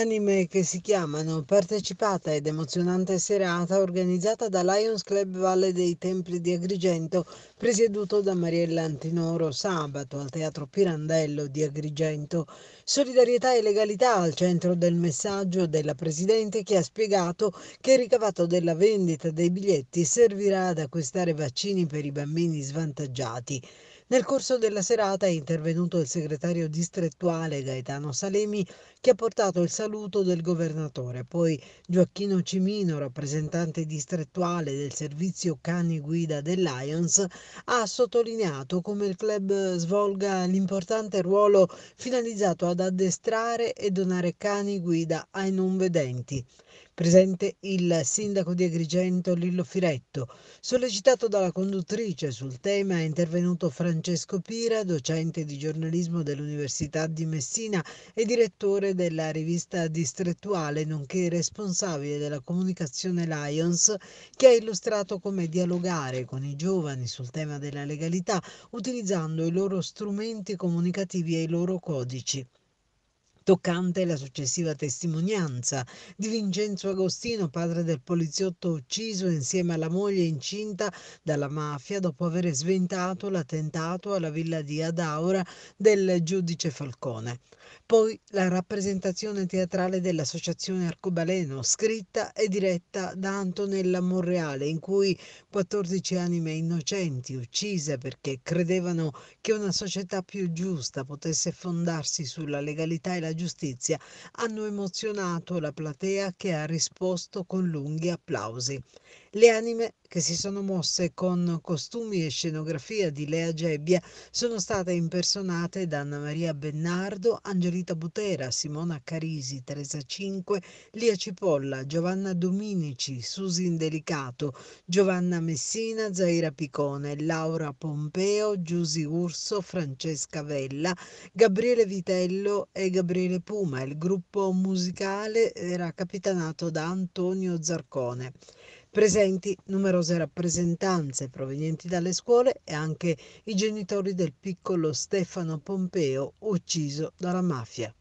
anime che si chiamano Partecipata ed emozionante serata organizzata da Lions Club Valle dei Templi di Agrigento, presieduto da Mariella Antinoro sabato al Teatro Pirandello di Agrigento. Solidarietà e legalità al centro del messaggio della Presidente che ha spiegato che il ricavato della vendita dei biglietti servirà ad acquistare vaccini per i bambini svantaggiati. Nel corso della serata è intervenuto il segretario distrettuale Gaetano Salemi che ha portato il saluto del governatore. Poi Gioacchino Cimino, rappresentante distrettuale del servizio cani guida del Lions, ha sottolineato come il club svolga l'importante ruolo finalizzato ad addestrare e donare cani guida ai non vedenti. Presente il sindaco di Agrigento Lillo Firetto. Sollecitato dalla conduttrice sul tema è intervenuto Francesco Pira, docente di giornalismo dell'Università di Messina e direttore della rivista distrettuale, nonché responsabile della comunicazione Lions, che ha illustrato come dialogare con i giovani sul tema della legalità utilizzando i loro strumenti comunicativi e i loro codici. Toccante la successiva testimonianza di Vincenzo Agostino, padre del poliziotto ucciso insieme alla moglie incinta dalla mafia dopo aver sventato l'attentato alla villa di Adaura del giudice Falcone. Poi la rappresentazione teatrale dell'associazione Arcobaleno, scritta e diretta da Antonella Monreale, in cui 14 anime innocenti uccise perché credevano che una società più giusta potesse fondarsi sulla legalità e la giustizia hanno emozionato la platea che ha risposto con lunghi applausi. Le anime che si sono mosse con costumi e scenografia di Lea Gebbia, sono state impersonate da Anna Maria Bennardo, Angelita Butera, Simona Carisi, Teresa Cinque, Lia Cipolla, Giovanna Dominici, Susi Indelicato, Giovanna Messina, Zaira Picone, Laura Pompeo, Giusi Urso, Francesca Vella, Gabriele Vitello e Gabriele Puma. Il gruppo musicale era capitanato da Antonio Zarcone presenti numerose rappresentanze provenienti dalle scuole e anche i genitori del piccolo Stefano Pompeo ucciso dalla mafia.